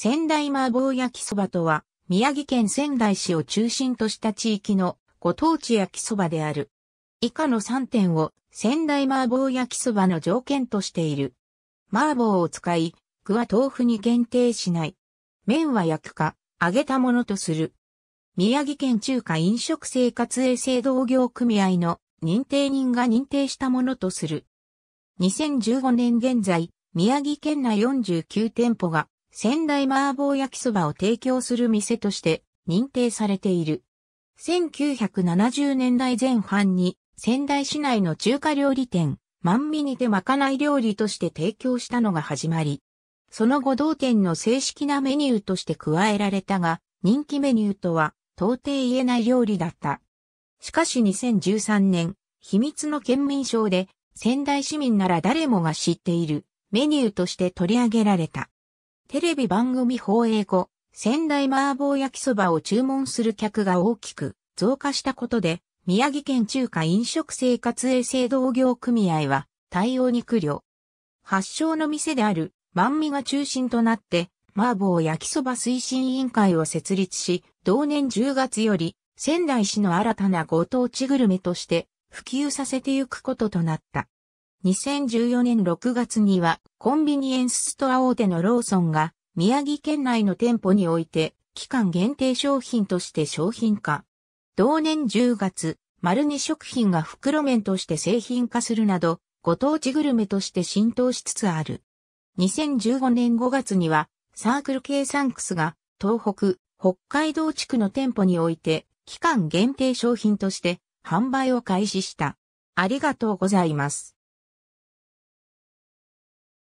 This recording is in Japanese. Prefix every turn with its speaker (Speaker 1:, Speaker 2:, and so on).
Speaker 1: 仙台麻婆焼きそばとは、宮城県仙台市を中心とした地域のご当地焼きそばである。以下の3点を仙台麻婆焼きそばの条件としている。麻婆を使い、具は豆腐に限定しない。麺は焼くか、揚げたものとする。宮城県中華飲食生活衛生同業組合の認定人が認定したものとする。2015年現在、宮城県内49店舗が仙台麻婆焼きそばを提供する店として認定されている。1970年代前半に仙台市内の中華料理店、万味にてまかない料理として提供したのが始まり、その後同店の正式なメニューとして加えられたが、人気メニューとは到底言えない料理だった。しかし2013年、秘密の県民賞で仙台市民なら誰もが知っているメニューとして取り上げられた。テレビ番組放映後、仙台麻婆焼きそばを注文する客が大きく増加したことで、宮城県中華飲食生活衛生同業組合は対応に苦慮。発祥の店である万味が中心となって、麻婆焼きそば推進委員会を設立し、同年10月より仙台市の新たなご当地グルメとして普及させていくこととなった。2014年6月にはコンビニエンスストア大手のローソンが宮城県内の店舗において期間限定商品として商品化。同年10月、丸に食品が袋麺として製品化するなど、ご当地グルメとして浸透しつつある。2015年5月には、サークル系サンクスが、東北、北海道地区の店舗において、期間限定商品として、販売を開始した。ありがとうございます。